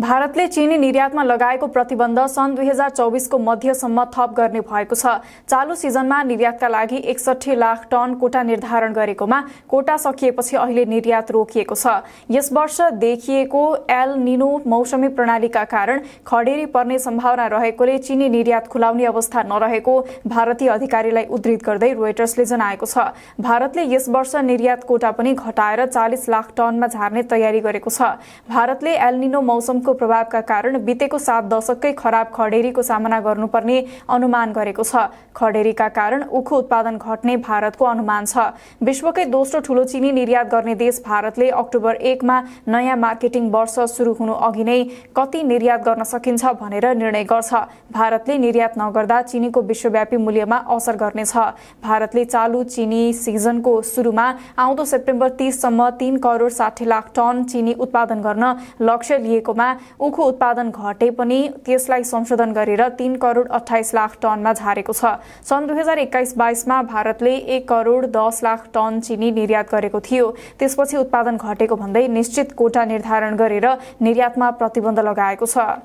भारतले चिनी निर्यातमा लगाएको प्रतिबन्ध सन् दुई हजार चौबिसको मध्यसम्म थप गर्ने भएको छ चालु सिजनमा निर्यातका लागि एकसठी लाख टन कोटा निर्धारण गरेकोमा कोटा सकिएपछि अहिले निर्यात रोकिएको छ यस वर्ष देखिएको एल निनो मौसमी प्रणालीका कारण खडेरी पर्ने सम्भावना रहेकोले चिनी निर्यात खुलाउने अवस्था नरहेको भारतीय अधिकारीलाई उद्धित गर्दै रोयटर्सले जनाएको छ भारतले यस वर्ष निर्यात कोटा पनि घटाएर चालिस लाख टनमा झार्ने तयारी गरेको छ भारतले एल निनो मौसमको मनसुनको प्रभावका कारण बितेको सात दशककै खराब खडेरीको सामना गर्नुपर्ने अनुमान गरेको छ खडेरीका कारण उखु उत्पादन घट्ने भारतको अनुमान छ विश्वकै दोस्रो ठूलो चिनी निर्यात गर्ने देश भारतले अक्टोबर एकमा नयाँ मार्केटिङ वर्ष सुरु हुनु अघि नै कति निर्यात गर्न सकिन्छ भनेर निर्णय गर्छ भारतले निर्यात नगर्दा चिनीको विश्वव्यापी मूल्यमा असर गर्नेछ भारतले चालु चिनी सिजनको सुरुमा आउँदो सेप्टेम्बर तीससम्म तीन करोड साठी लाख टन चिनी उत्पादन गर्न लक्ष्य लिएकोमा उखु उत्पादन घटे पनि त्यसलाई संशोधन गरेर तीन करोड अठाइस लाख टनमा झारेको छ सन् दुई हजार एक्काइस बाइसमा भारतले एक करोड दस लाख टन चिनी निर्यात गरेको थियो त्यसपछि उत्पादन घटेको भन्दै निश्चित कोटा निर्धारण गरेर निर्यातमा प्रतिबन्ध लगाएको छ